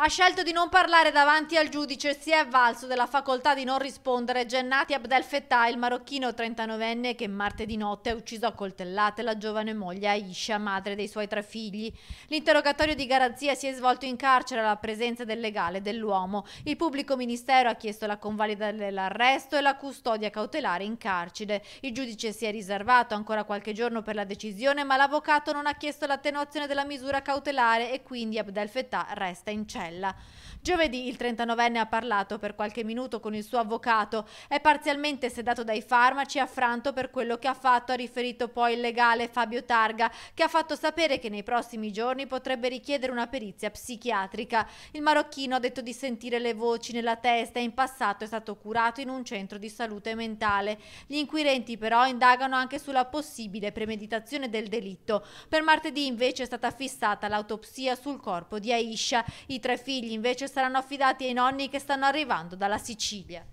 ha scelto di non parlare davanti al giudice e si è avvalso della facoltà di non rispondere Gennati Abdel Fettah, il marocchino 39enne che martedì notte ha ucciso a coltellate la giovane moglie Aisha, madre dei suoi tre figli. L'interrogatorio di garanzia si è svolto in carcere alla presenza del legale dell'uomo. Il pubblico ministero ha chiesto la convalida dell'arresto e la custodia cautelare in carcere. Il giudice si è riservato ancora qualche giorno per la decisione, ma l'avvocato non ha chiesto l'attenuazione della misura cautelare e quindi Abdel Fettah resta in cella. Rossella. Giovedì il 39enne ha parlato per qualche minuto con il suo avvocato, è parzialmente sedato dai farmaci e affranto per quello che ha fatto, ha riferito poi il legale Fabio Targa, che ha fatto sapere che nei prossimi giorni potrebbe richiedere una perizia psichiatrica. Il marocchino ha detto di sentire le voci nella testa e in passato è stato curato in un centro di salute mentale. Gli inquirenti però indagano anche sulla possibile premeditazione del delitto. Per martedì invece è stata fissata l'autopsia sul corpo di Aisha. I tre figli invece saranno affidati ai nonni che stanno arrivando dalla Sicilia.